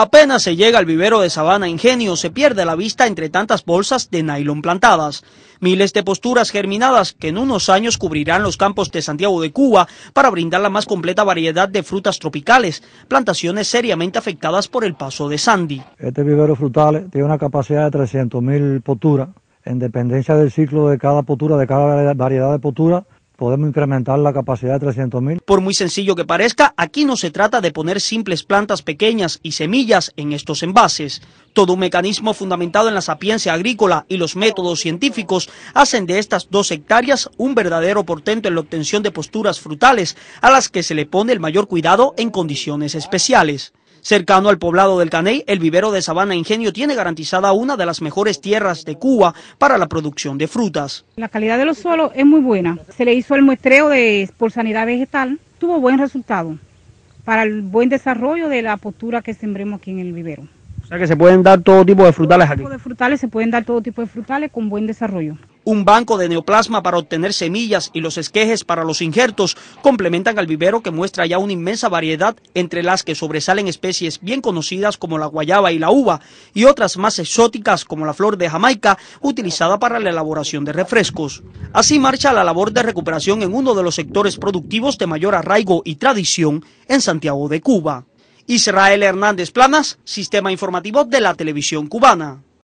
Apenas se llega al vivero de Sabana Ingenio, se pierde la vista entre tantas bolsas de nylon plantadas. Miles de posturas germinadas que en unos años cubrirán los campos de Santiago de Cuba para brindar la más completa variedad de frutas tropicales, plantaciones seriamente afectadas por el paso de Sandy. Este vivero frutal tiene una capacidad de 300.000 posturas. En dependencia del ciclo de cada postura, de cada variedad de postura podemos incrementar la capacidad de 300.000. Por muy sencillo que parezca, aquí no se trata de poner simples plantas pequeñas y semillas en estos envases. Todo un mecanismo fundamentado en la sapiencia agrícola y los métodos científicos hacen de estas dos hectáreas un verdadero portento en la obtención de posturas frutales, a las que se le pone el mayor cuidado en condiciones especiales. Cercano al poblado del Caney, el vivero de Sabana Ingenio tiene garantizada una de las mejores tierras de Cuba para la producción de frutas. La calidad de los suelos es muy buena. Se le hizo el muestreo de, por sanidad vegetal, tuvo buen resultado para el buen desarrollo de la postura que sembremos aquí en el vivero sea que se pueden dar todo tipo de frutales aquí. de frutales, se pueden dar todo tipo de frutales con buen desarrollo. Un banco de neoplasma para obtener semillas y los esquejes para los injertos complementan al vivero que muestra ya una inmensa variedad, entre las que sobresalen especies bien conocidas como la guayaba y la uva, y otras más exóticas como la flor de Jamaica, utilizada para la elaboración de refrescos. Así marcha la labor de recuperación en uno de los sectores productivos de mayor arraigo y tradición en Santiago de Cuba. Israel Hernández Planas, Sistema Informativo de la Televisión Cubana.